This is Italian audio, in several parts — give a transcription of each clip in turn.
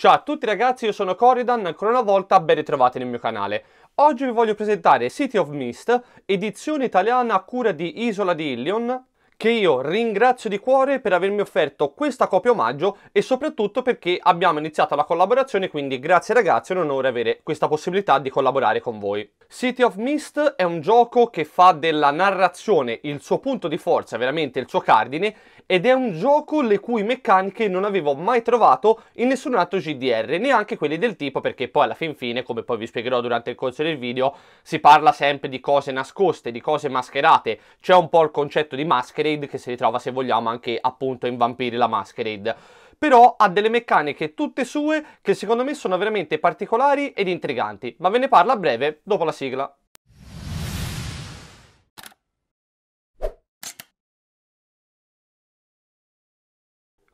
Ciao a tutti ragazzi, io sono Corridan, ancora una volta ben ritrovati nel mio canale. Oggi vi voglio presentare City of Mist, edizione italiana a cura di Isola di Illion, che io ringrazio di cuore per avermi offerto questa copia omaggio e soprattutto perché abbiamo iniziato la collaborazione, quindi grazie ragazzi, è un onore avere questa possibilità di collaborare con voi. City of Mist è un gioco che fa della narrazione il suo punto di forza, veramente il suo cardine, ed è un gioco le cui meccaniche non avevo mai trovato in nessun altro GDR, neanche quelli del tipo, perché poi alla fin fine, come poi vi spiegherò durante il corso del video, si parla sempre di cose nascoste, di cose mascherate, c'è un po' il concetto di maschere Masquerade che si ritrova se vogliamo anche appunto in Vampiri la Masquerade però ha delle meccaniche tutte sue che secondo me sono veramente particolari ed intriganti, ma ve ne parlo a breve dopo la sigla.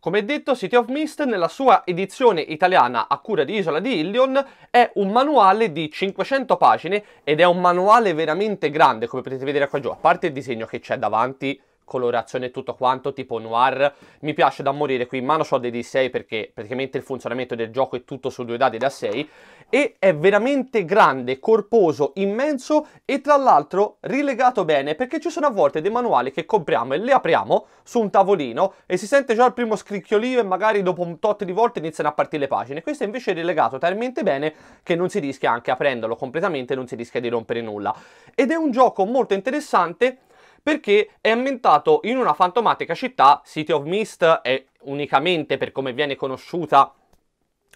Come detto, City of Mist nella sua edizione italiana a cura di Isola di Illion è un manuale di 500 pagine ed è un manuale veramente grande, come potete vedere qua giù, a parte il disegno che c'è davanti, colorazione e tutto quanto, tipo noir, mi piace da morire, qui in mano ho dei D6 perché praticamente il funzionamento del gioco è tutto su due dadi da 6 e è veramente grande, corposo, immenso e tra l'altro rilegato bene perché ci sono a volte dei manuali che compriamo e li apriamo su un tavolino e si sente già il primo scricchiolio e magari dopo un tot di volte iniziano a partire le pagine, questo è invece è rilegato talmente bene che non si rischia anche aprendolo completamente, non si rischia di rompere nulla ed è un gioco molto interessante perché è ambientato in una fantomatica città, City of Mist è unicamente per come viene conosciuta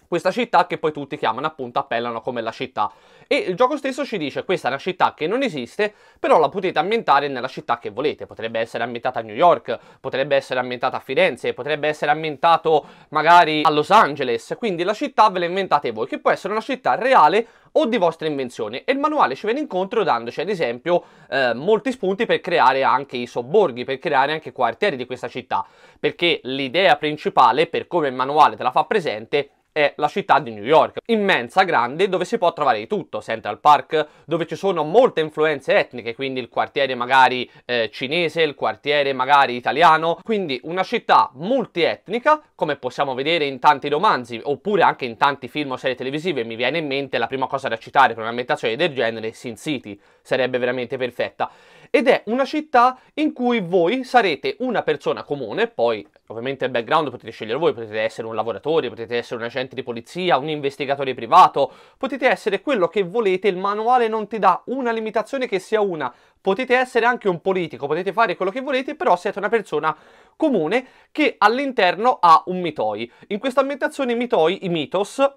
questa città che poi tutti chiamano appunto, appellano come la città. E il gioco stesso ci dice questa è una città che non esiste, però la potete ambientare nella città che volete. Potrebbe essere ambientata a New York, potrebbe essere ambientata a Firenze, potrebbe essere ambientato magari a Los Angeles. Quindi la città ve la inventate voi, che può essere una città reale o di vostra invenzione e il manuale ci viene incontro dandoci ad esempio eh, molti spunti per creare anche i sobborghi, per creare anche quartieri di questa città, perché l'idea principale per come il manuale te la fa presente è la città di New York, immensa, grande, dove si può trovare di tutto, Central Park, dove ci sono molte influenze etniche, quindi il quartiere magari eh, cinese, il quartiere magari italiano, quindi una città multietnica, come possiamo vedere in tanti romanzi, oppure anche in tanti film o serie televisive, mi viene in mente la prima cosa da citare per un'ambientazione del genere, Sin City, sarebbe veramente perfetta ed è una città in cui voi sarete una persona comune, poi ovviamente il background potete scegliere voi, potete essere un lavoratore, potete essere un agente di polizia, un investigatore privato, potete essere quello che volete, il manuale non ti dà una limitazione che sia una, potete essere anche un politico, potete fare quello che volete, però siete una persona comune che all'interno ha un mitoi. In questa ambientazione i mitoi, i mitos,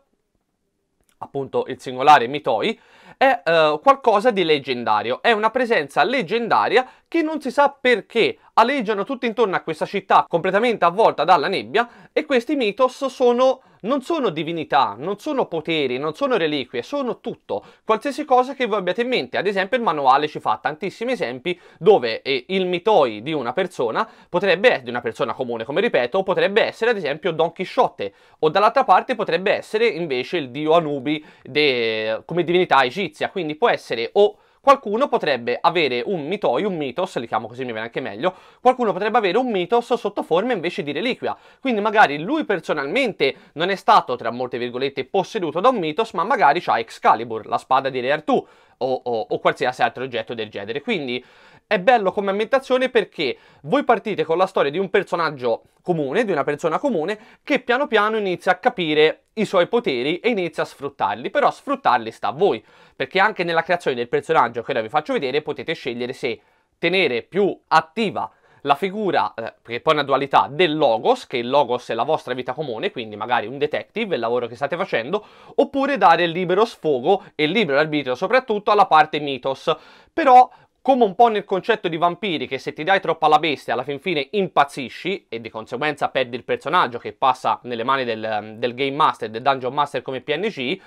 appunto il singolare mitoi, è uh, qualcosa di leggendario, è una presenza leggendaria che non si sa perché aleggiano tutto intorno a questa città completamente avvolta dalla nebbia e questi mitos sono non sono divinità, non sono poteri, non sono reliquie, sono tutto, qualsiasi cosa che voi abbiate in mente. Ad esempio il manuale ci fa tantissimi esempi dove eh, il mitoi di una persona potrebbe essere, di una persona comune come ripeto, potrebbe essere ad esempio Don Chisciotte o dall'altra parte potrebbe essere invece il dio Anubi de, come divinità egizia notizia, quindi può essere o qualcuno potrebbe avere un mitoi, un mitos, li chiamo così mi viene anche meglio, qualcuno potrebbe avere un mitos sotto forma invece di reliquia, quindi magari lui personalmente non è stato, tra molte virgolette, posseduto da un mitos, ma magari ha Excalibur, la spada di Re Artù, o, o, o qualsiasi altro oggetto del genere, quindi è bello come ambientazione perché voi partite con la storia di un personaggio comune, di una persona comune, che piano piano inizia a capire i suoi poteri e inizia a sfruttarli, però sfruttarli sta a voi, perché anche nella creazione del personaggio che ora vi faccio vedere potete scegliere se tenere più attiva la figura, eh, che poi è una dualità, del logos, che il logos è la vostra vita comune, quindi magari un detective, il lavoro che state facendo, oppure dare libero sfogo e libero arbitrio soprattutto alla parte Mythos. Però come un po' nel concetto di vampiri, che se ti dai troppo alla bestia alla fin fine impazzisci e di conseguenza perdi il personaggio che passa nelle mani del, ehm, del Game Master, del Dungeon Master come PNG,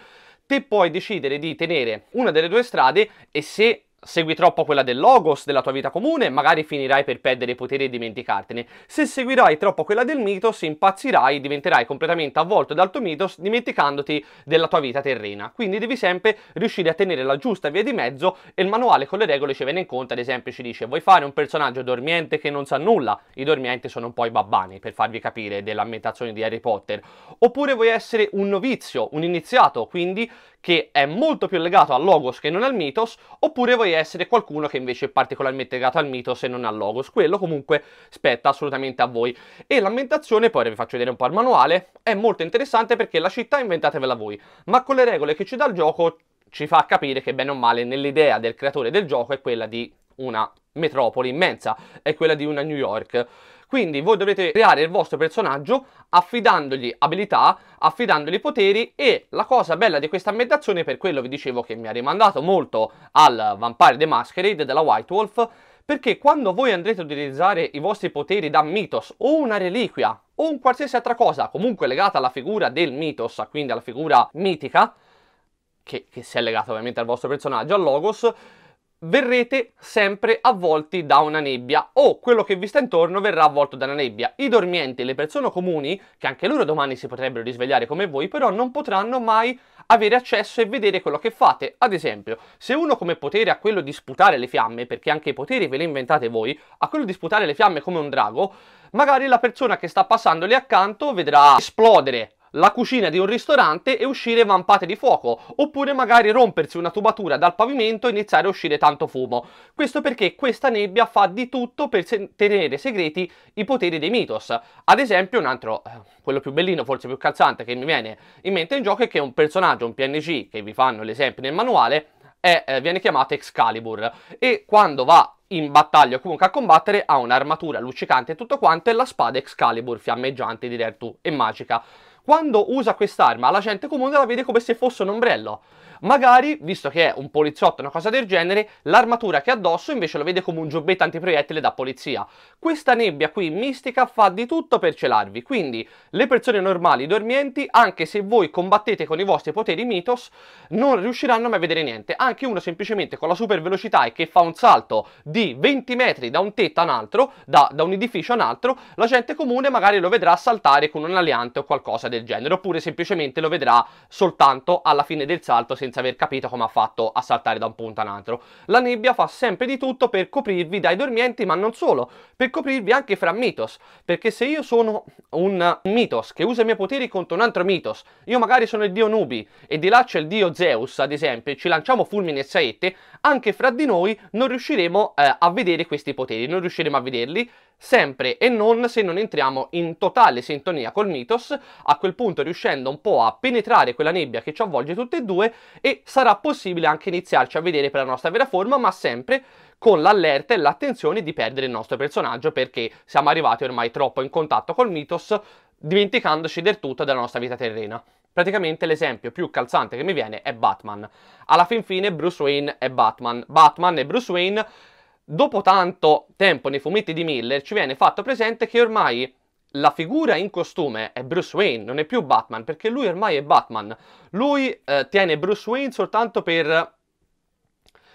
te puoi decidere di tenere una delle due strade e se segui troppo quella del logos, della tua vita comune, magari finirai per perdere i poteri e dimenticartene. Se seguirai troppo quella del mitos, impazzirai, e diventerai completamente avvolto dal tuo mitos, dimenticandoti della tua vita terrena. Quindi devi sempre riuscire a tenere la giusta via di mezzo e il manuale con le regole ci viene in conto, ad esempio ci dice vuoi fare un personaggio dormiente che non sa nulla? I dormienti sono un po' i babbani, per farvi capire, dell'ambientazione di Harry Potter. Oppure vuoi essere un novizio, un iniziato, quindi che è molto più legato al logos che non al mitos, oppure vuoi essere qualcuno che invece è particolarmente legato al mito se non al logos. Quello comunque spetta assolutamente a voi. E l'ambientazione, poi vi faccio vedere un po' il manuale, è molto interessante perché la città inventatevela voi, ma con le regole che ci dà il gioco ci fa capire che bene o male nell'idea del creatore del gioco è quella di una metropoli immensa, è quella di una New York. Quindi voi dovete creare il vostro personaggio affidandogli abilità, affidandogli poteri e la cosa bella di questa ambientazione, per quello vi dicevo che mi ha rimandato molto al Vampire the Masquerade della White Wolf, perché quando voi andrete ad utilizzare i vostri poteri da mitos o una reliquia o un qualsiasi altra cosa comunque legata alla figura del mitos, quindi alla figura mitica, che, che si è legata ovviamente al vostro personaggio, al logos, verrete sempre avvolti da una nebbia o quello che vi sta intorno verrà avvolto da una nebbia. I dormienti le persone comuni, che anche loro domani si potrebbero risvegliare come voi, però non potranno mai avere accesso e vedere quello che fate. Ad esempio, se uno come potere ha quello di sputare le fiamme, perché anche i poteri ve le inventate voi, ha quello di sputare le fiamme come un drago, magari la persona che sta passandole accanto vedrà esplodere la cucina di un ristorante e uscire vampate di fuoco, oppure magari rompersi una tubatura dal pavimento e iniziare a uscire tanto fumo. Questo perché questa nebbia fa di tutto per se tenere segreti i poteri dei mitos. Ad esempio, un altro, eh, quello più bellino, forse più calzante che mi viene in mente in gioco è che un personaggio, un PNG, che vi fanno l'esempio nel manuale, è, eh, viene chiamato Excalibur e quando va in battaglia o comunque a combattere ha un'armatura luccicante e tutto quanto e la spada Excalibur fiammeggiante di Rertu e magica. Quando usa quest'arma la gente comune la vede come se fosse un ombrello. Magari, visto che è un poliziotto o una cosa del genere, l'armatura che ha addosso invece lo vede come un giubbetto antiproiettile da polizia. Questa nebbia qui mistica fa di tutto per celarvi, quindi le persone normali dormienti, anche se voi combattete con i vostri poteri mitos, non riusciranno mai a vedere niente. Anche uno semplicemente con la super velocità e che fa un salto di 20 metri da un tetto a un altro, da, da un edificio a un altro, la gente comune magari lo vedrà saltare con un aliante o qualcosa del genere, oppure semplicemente lo vedrà soltanto alla fine del salto senza aver capito come ha fatto a saltare da un punto a un altro. La nebbia fa sempre di tutto per coprirvi dai dormienti, ma non solo, per coprirvi anche fra mitos, perché se io sono un mitos che usa i miei poteri contro un altro mitos, io magari sono il dio Nubi e di là c'è il dio Zeus ad esempio, e ci lanciamo fulmini e saette, anche fra di noi non riusciremo a eh, eh, a vedere questi poteri, non riusciremo a vederli sempre e non se non entriamo in totale sintonia col Mythos, a quel punto riuscendo un po' a penetrare quella nebbia che ci avvolge tutte e due e sarà possibile anche iniziarci a vedere per la nostra vera forma, ma sempre con l'allerta e l'attenzione di perdere il nostro personaggio perché siamo arrivati ormai troppo in contatto col Mythos, dimenticandoci del tutto della nostra vita terrena. Praticamente l'esempio più calzante che mi viene è Batman. Alla fin fine Bruce Wayne è Batman. Batman e Bruce Wayne dopo tanto tempo nei fumetti di Miller ci viene fatto presente che ormai la figura in costume è Bruce Wayne, non è più Batman, perché lui ormai è Batman. Lui eh, tiene Bruce Wayne soltanto per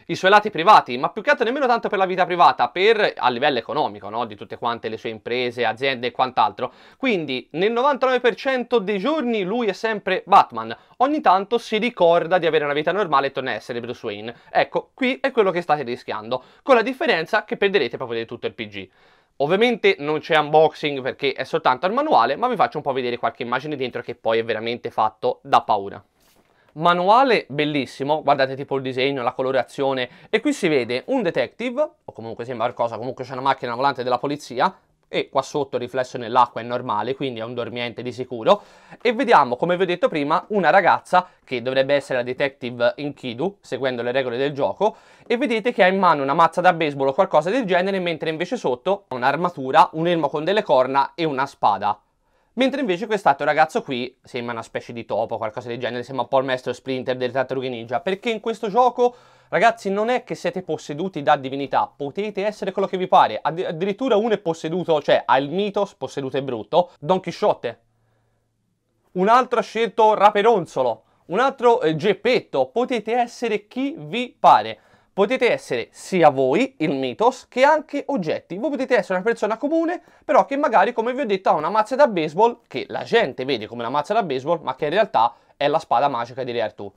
i suoi lati privati, ma più che altro nemmeno tanto per la vita privata, per a livello economico, no? di tutte quante le sue imprese, aziende e quant'altro. Quindi nel 99% dei giorni lui è sempre Batman. Ogni tanto si ricorda di avere una vita normale e torna a essere Bruce Wayne. Ecco, qui è quello che state rischiando, con la differenza che perderete proprio di tutto il PG. Ovviamente non c'è unboxing perché è soltanto il manuale, ma vi faccio un po' vedere qualche immagine dentro che poi è veramente fatto da paura. Manuale bellissimo, guardate tipo il disegno, la colorazione e qui si vede un detective, o comunque sembra qualcosa, comunque c'è una macchina volante della polizia e qua sotto il riflesso nell'acqua è normale, quindi è un dormiente di sicuro e vediamo, come vi ho detto prima, una ragazza che dovrebbe essere la detective Inkidu, seguendo le regole del gioco e vedete che ha in mano una mazza da baseball o qualcosa del genere, mentre invece sotto ha un'armatura, un elmo con delle corna e una spada. Mentre invece quest'altro ragazzo qui sembra una specie di topo, qualcosa del genere, sembra un po' il maestro sprinter del Tartarughe Ninja, perché in questo gioco, ragazzi, non è che siete posseduti da divinità, potete essere quello che vi pare, Addir addirittura uno è posseduto, cioè ha il mitos, posseduto e brutto, Don Chisciotte, un altro ha scelto Raperonzolo, un altro eh, Geppetto, potete essere chi vi pare potete essere sia voi, il mitos, che anche oggetti. Voi potete essere una persona comune, però che magari, come vi ho detto, ha una mazza da baseball, che la gente vede come una mazza da baseball, ma che in realtà è la spada magica di Re Artù.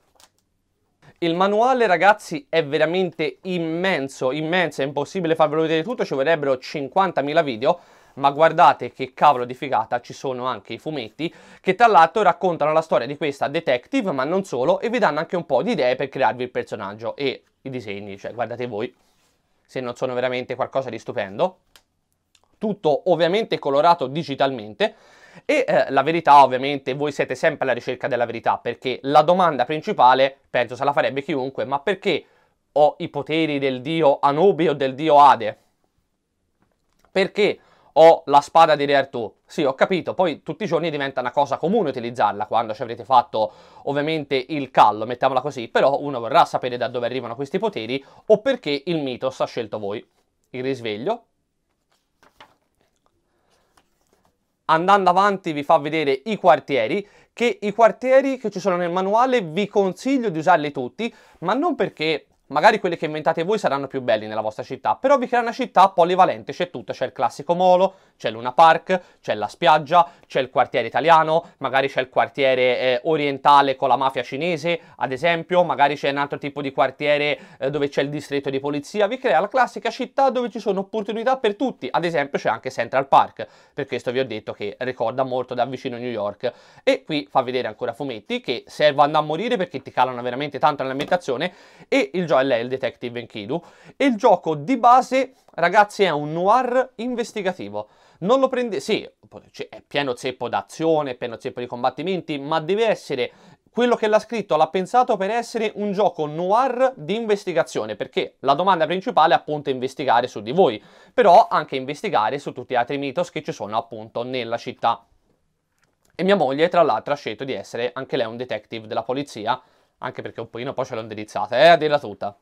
Il manuale ragazzi è veramente immenso, immenso, è impossibile farvelo vedere tutto, ci vorrebbero 50.000 video, ma guardate che cavolo di figata ci sono anche i fumetti che tra l'altro raccontano la storia di questa detective ma non solo e vi danno anche un po' di idee per crearvi il personaggio e i disegni, cioè guardate voi se non sono veramente qualcosa di stupendo. Tutto ovviamente colorato digitalmente e eh, la verità ovviamente voi siete sempre alla ricerca della verità perché la domanda principale penso se la farebbe chiunque ma perché ho i poteri del dio Anubi o del dio Ade? Perché ho la spada di Re Artù. Sì, ho capito, poi tutti i giorni diventa una cosa comune utilizzarla quando ci avrete fatto ovviamente il callo, mettiamola così, però uno vorrà sapere da dove arrivano questi poteri o perché il Mythos ha scelto voi. Il risveglio. Andando avanti vi fa vedere i quartieri, che i quartieri che ci sono nel manuale vi consiglio di usarli tutti, ma non perché Magari quelle che inventate voi saranno più belli nella vostra città, però vi crea una città polivalente, c'è tutto, c'è il classico molo, c'è Luna Park, c'è la spiaggia, c'è il quartiere italiano, magari c'è il quartiere eh, orientale con la mafia cinese, ad esempio, magari c'è un altro tipo di quartiere eh, dove c'è il distretto di polizia, vi crea la classica città dove ci sono opportunità per tutti, ad esempio c'è anche Central Park, per questo vi ho detto che ricorda molto da vicino New York e qui fa vedere ancora fumetti che servono a morire perché ti calano veramente tanto nell'ambientazione e il gioco è il Detective Enkidu. E il gioco di base, ragazzi, è un noir investigativo. Non lo prende... Sì, è pieno zeppo d'azione, pieno zeppo di combattimenti, ma deve essere quello che l'ha scritto l'ha pensato per essere un gioco noir di investigazione, perché la domanda principale è appunto investigare su di voi, però anche investigare su tutti gli altri mitos che ci sono appunto nella città. E mia moglie, tra l'altro, ha scelto di essere anche lei un detective della polizia, anche perché un pochino poi ce l'ho indirizzata, è eh, della tuta.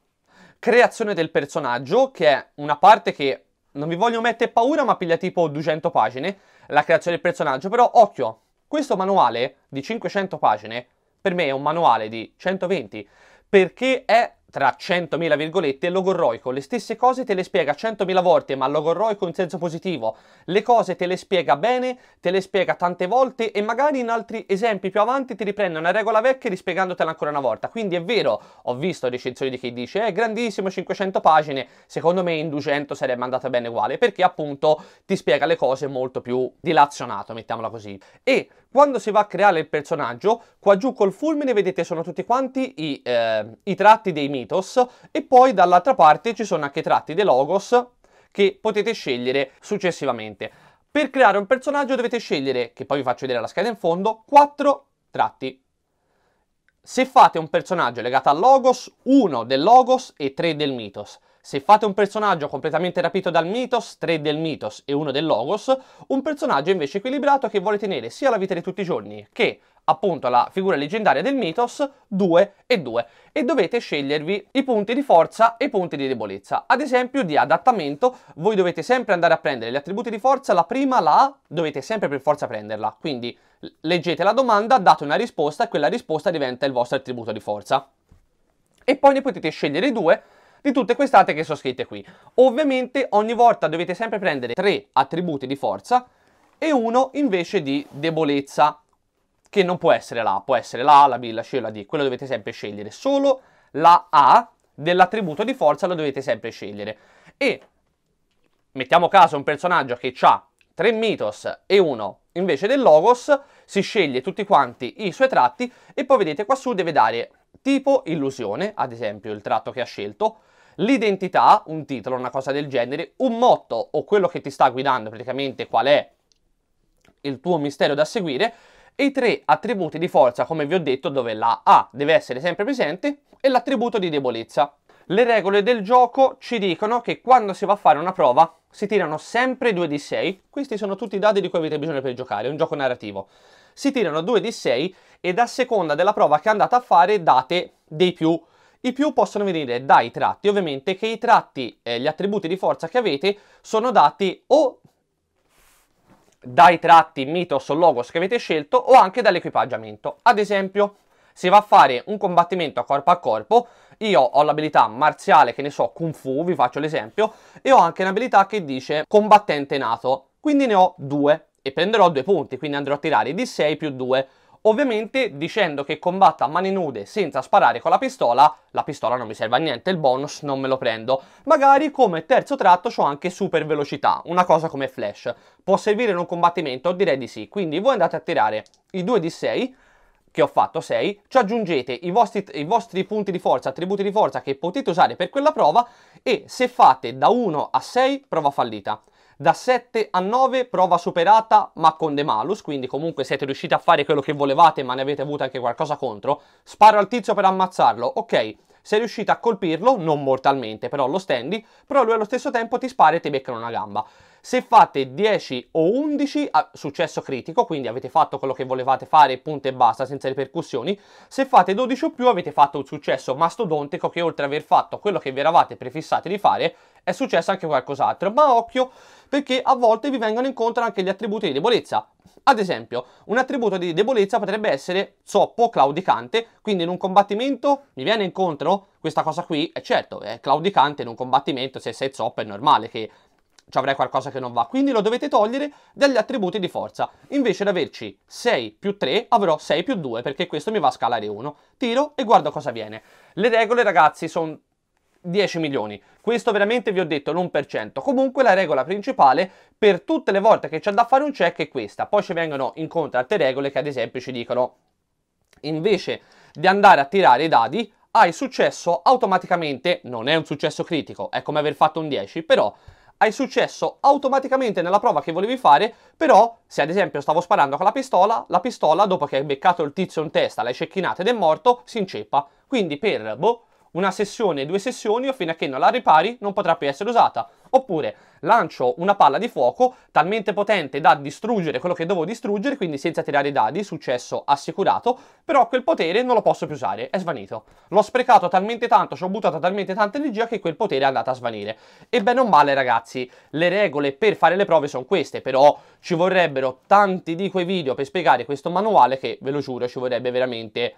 Creazione del personaggio, che è una parte che non vi voglio mettere paura, ma piglia tipo 200 pagine, la creazione del personaggio, però occhio, questo manuale di 500 pagine, per me è un manuale di 120, perché è tra 100.000 virgolette, logorroico. Le stesse cose te le spiega 100.000 volte, ma logorroico in senso positivo. Le cose te le spiega bene, te le spiega tante volte e magari in altri esempi più avanti ti riprende una regola vecchia rispiegandotela ancora una volta. Quindi è vero, ho visto recensioni di chi dice è eh, grandissimo, 500 pagine, secondo me in 200 sarebbe andata bene uguale, perché appunto ti spiega le cose molto più dilazionato, mettiamola così. E quando si va a creare il personaggio, qua giù col fulmine vedete sono tutti quanti i, eh, i tratti dei mitos e poi dall'altra parte ci sono anche i tratti dei logos che potete scegliere successivamente. Per creare un personaggio dovete scegliere, che poi vi faccio vedere la scheda in fondo, quattro tratti. Se fate un personaggio legato al logos, uno del logos e tre del mitos. Se fate un personaggio completamente rapito dal mitos, tre del mitos e uno del logos, un personaggio invece equilibrato che vuole tenere sia la vita di tutti i giorni che appunto la figura leggendaria del mitos, 2 e 2, e dovete scegliervi i punti di forza e i punti di debolezza. Ad esempio di adattamento, voi dovete sempre andare a prendere gli attributi di forza, la prima, la A, dovete sempre per forza prenderla, quindi leggete la domanda, date una risposta e quella risposta diventa il vostro attributo di forza. E poi ne potete scegliere due di tutte queste quest'altre che sono scritte qui. Ovviamente ogni volta dovete sempre prendere tre attributi di forza e uno invece di debolezza, che non può essere la A, può essere la A, la B, la C o la D, quello dovete sempre scegliere. Solo la A dell'attributo di forza lo dovete sempre scegliere. E mettiamo caso un personaggio che ha tre mitos e uno invece del logos, si sceglie tutti quanti i suoi tratti e poi vedete qua su deve dare tipo illusione, ad esempio il tratto che ha scelto, l'identità, un titolo, una cosa del genere, un motto o quello che ti sta guidando praticamente qual è il tuo mistero da seguire e i tre attributi di forza, come vi ho detto, dove la A deve essere sempre presente e l'attributo di debolezza. Le regole del gioco ci dicono che quando si va a fare una prova si tirano sempre 2 di 6, questi sono tutti i dadi di cui avete bisogno per giocare, è un gioco narrativo. Si tirano 2 di 6 ed a seconda della prova che andate a fare date dei più i più possono venire dai tratti, ovviamente che i tratti, eh, gli attributi di forza che avete, sono dati o dai tratti mitos o logos che avete scelto o anche dall'equipaggiamento. Ad esempio, se va a fare un combattimento a corpo a corpo, io ho l'abilità marziale che ne so, Kung Fu, vi faccio l'esempio, e ho anche un'abilità che dice combattente nato, quindi ne ho due e prenderò due punti, quindi andrò a tirare di 6 più 2 ovviamente dicendo che combatta a mani nude senza sparare con la pistola, la pistola non mi serve a niente, il bonus non me lo prendo. Magari come terzo tratto ho anche super velocità, una cosa come flash. Può servire in un combattimento? Direi di sì, quindi voi andate a tirare i 2 di 6 che ho fatto 6, ci aggiungete i vostri, i vostri, punti di forza, attributi di forza che potete usare per quella prova e se fate da 1 a 6 prova fallita da 7 a 9 prova superata ma con De Malus, quindi comunque siete riusciti a fare quello che volevate ma ne avete avuto anche qualcosa contro, sparo al tizio per ammazzarlo, ok, sei riuscito a colpirlo, non mortalmente però lo stendi, però lui allo stesso tempo ti spara e ti beccano una gamba. Se fate 10 o 11, ah, successo critico, quindi avete fatto quello che volevate fare, punto e basta, senza ripercussioni. Se fate 12 o più avete fatto un successo mastodontico che oltre ad aver fatto quello che vi eravate prefissati di fare, è successo anche qualcos'altro, ma occhio perché a volte vi vengono incontro anche gli attributi di debolezza. Ad esempio, un attributo di debolezza potrebbe essere zoppo, claudicante, quindi in un combattimento mi viene incontro questa cosa qui, e certo, è claudicante in un combattimento, se sei zoppo è normale che ci avrai qualcosa che non va, quindi lo dovete togliere dagli attributi di forza. Invece di averci 6 più 3 avrò 6 più 2 perché questo mi va a scalare 1. Tiro e guardo cosa viene. Le regole ragazzi sono 10 milioni. Questo veramente vi ho detto l'1%. Comunque la regola principale per tutte le volte che c'è da fare un check è questa. Poi ci vengono incontro altre regole che ad esempio ci dicono invece di andare a tirare i dadi hai successo automaticamente, non è un successo critico, è come aver fatto un 10, però hai successo automaticamente nella prova che volevi fare, però se ad esempio stavo sparando con la pistola, la pistola dopo che hai beccato il tizio in testa, l'hai cecchinata ed è morto, si inceppa. Quindi per boh, una sessione, due sessioni o fino a che non la ripari non potrà più essere usata. Oppure lancio una palla di fuoco talmente potente da distruggere quello che devo distruggere, quindi senza tirare i dadi, successo assicurato, però quel potere non lo posso più usare, è svanito. L'ho sprecato talmente tanto, ci ho buttato talmente tanta energia che quel potere è andato a svanire. E bene o male ragazzi, le regole per fare le prove sono queste, però ci vorrebbero tanti di quei video per spiegare questo manuale che, ve lo giuro, ci vorrebbe veramente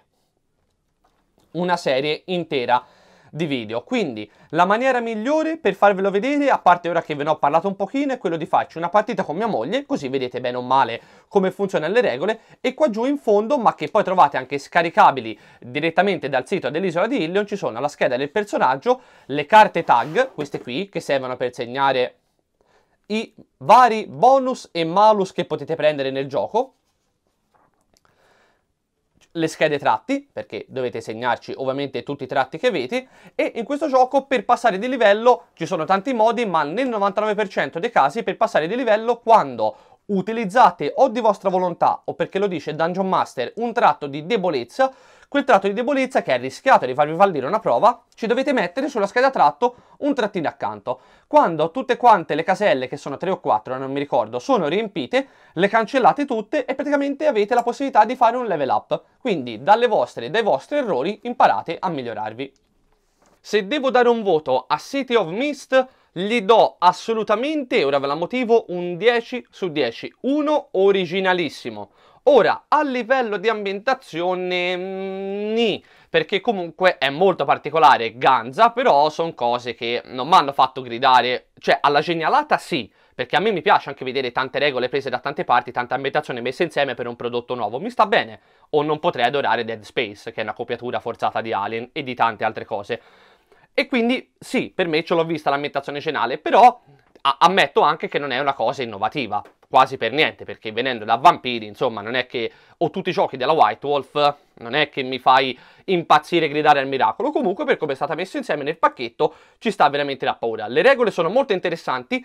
una serie intera di video. Quindi la maniera migliore per farvelo vedere, a parte ora che ve ne ho parlato un pochino, è quello di farci una partita con mia moglie, così vedete bene o male come funzionano le regole, e qua giù in fondo, ma che poi trovate anche scaricabili direttamente dal sito dell'isola di Illion, ci sono la scheda del personaggio, le carte tag, queste qui, che servono per segnare i vari bonus e malus che potete prendere nel gioco, le schede tratti, perché dovete segnarci ovviamente tutti i tratti che avete, e in questo gioco per passare di livello ci sono tanti modi, ma nel 99% dei casi per passare di livello quando utilizzate o di vostra volontà o perché lo dice Dungeon Master un tratto di debolezza Quel tratto di debolezza che rischiate di farvi fallire una prova, ci dovete mettere sulla scheda tratto un trattino accanto. Quando tutte quante le caselle, che sono 3 o 4, non mi ricordo, sono riempite, le cancellate tutte e praticamente avete la possibilità di fare un level up. Quindi dalle vostre e dai vostri errori imparate a migliorarvi. Se devo dare un voto a City of Mist, gli do assolutamente, ora ve la motivo, un 10 su 10, Uno originalissimo. Ora, a livello di ambientazione, mh, mm, perché comunque è molto particolare Ganza, però sono cose che non mi hanno fatto gridare, cioè alla genialata sì, perché a me mi piace anche vedere tante regole prese da tante parti, tanta ambientazione messa insieme per un prodotto nuovo, mi sta bene, o non potrei adorare Dead Space, che è una copiatura forzata di Alien e di tante altre cose. E quindi sì, per me ce l'ho vista l'ambientazione cenale, però ammetto anche che non è una cosa innovativa, quasi per niente, perché venendo da Vampiri, insomma, non è che ho tutti i giochi della White Wolf, non è che mi fai impazzire e gridare al miracolo, comunque per come è stata messa insieme nel pacchetto ci sta veramente la paura. Le regole sono molto interessanti,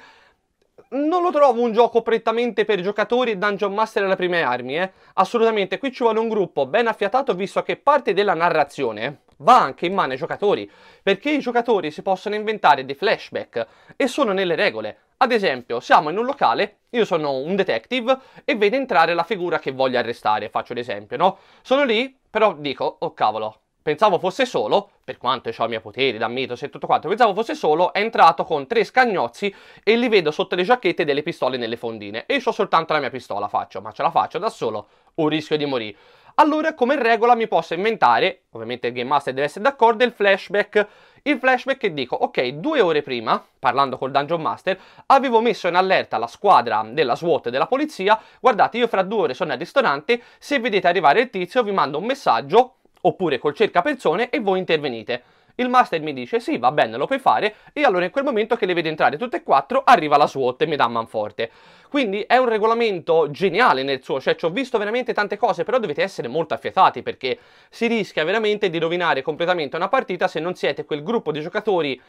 non lo trovo un gioco prettamente per giocatori e dungeon master alla prime armi, eh? assolutamente, qui ci vuole un gruppo ben affiatato visto che parte della narrazione va anche in mano ai giocatori, perché i giocatori si possono inventare dei flashback e sono nelle regole. Ad esempio, siamo in un locale, io sono un detective e vedo entrare la figura che voglio arrestare, faccio l'esempio, no? Sono lì, però dico, oh cavolo, pensavo fosse solo, per quanto ho i miei poteri da mitos e tutto quanto, pensavo fosse solo, è entrato con tre scagnozzi e li vedo sotto le giacchette delle pistole nelle fondine. E io ho soltanto la mia pistola, faccio, ma ce la faccio da solo, un rischio di morire allora come regola mi posso inventare, ovviamente il Game Master deve essere d'accordo, il flashback. Il flashback che dico, ok, due ore prima, parlando col Dungeon Master, avevo messo in allerta la squadra della SWAT della polizia, guardate io fra due ore sono al ristorante, se vedete arrivare il tizio vi mando un messaggio, oppure col cerca persone e voi intervenite. Il master mi dice sì, va bene, lo puoi fare e allora in quel momento che le vedo entrare tutte e quattro arriva la SWOT e mi dà manforte. Quindi è un regolamento geniale nel suo, cioè ci ho visto veramente tante cose, però dovete essere molto affiatati perché si rischia veramente di rovinare completamente una partita se non siete quel gruppo di giocatori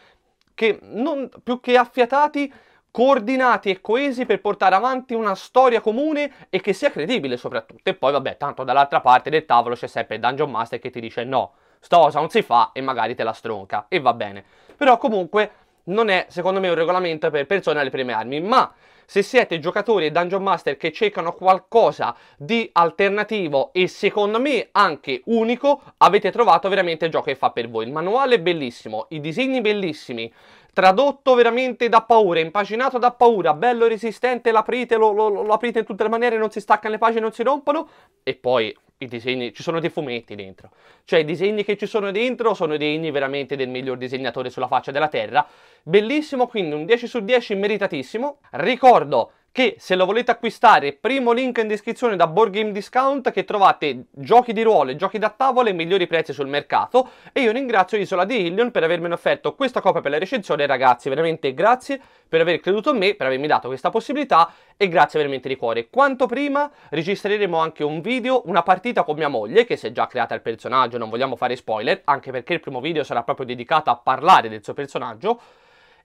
che non, più che affiatati coordinati e coesi per portare avanti una storia comune e che sia credibile soprattutto. E poi vabbè, tanto dall'altra parte del tavolo c'è sempre il Dungeon Master che ti dice no, sta cosa non si fa e magari te la stronca e va bene. Però comunque non è secondo me un regolamento per persone alle prime armi, ma se siete giocatori e dungeon master che cercano qualcosa di alternativo e secondo me anche unico, avete trovato veramente il gioco che fa per voi. Il manuale è bellissimo, i disegni bellissimi, tradotto veramente da paura, impaginato da paura, bello resistente, l'aprite, lo, lo, lo aprite in tutte le maniere, non si staccano le pagine, non si rompono, e poi i disegni, ci sono dei fumetti dentro, cioè i disegni che ci sono dentro sono degni veramente del miglior disegnatore sulla faccia della terra, bellissimo, quindi un 10 su 10 meritatissimo, ricordo che se lo volete acquistare, primo link in descrizione da Board Game Discount che trovate giochi di ruolo e giochi da tavola e migliori prezzi sul mercato e io ringrazio Isola di Illion per avermi offerto questa copia per la recensione ragazzi, veramente grazie per aver creduto in me, per avermi dato questa possibilità e grazie veramente di cuore. Quanto prima registreremo anche un video, una partita con mia moglie che si è già creata il personaggio, non vogliamo fare spoiler, anche perché il primo video sarà proprio dedicato a parlare del suo personaggio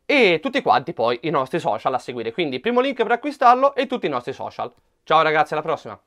e tutti quanti poi i nostri social a seguire. Quindi primo link per acquistarlo e tutti i nostri social. Ciao ragazzi, alla prossima!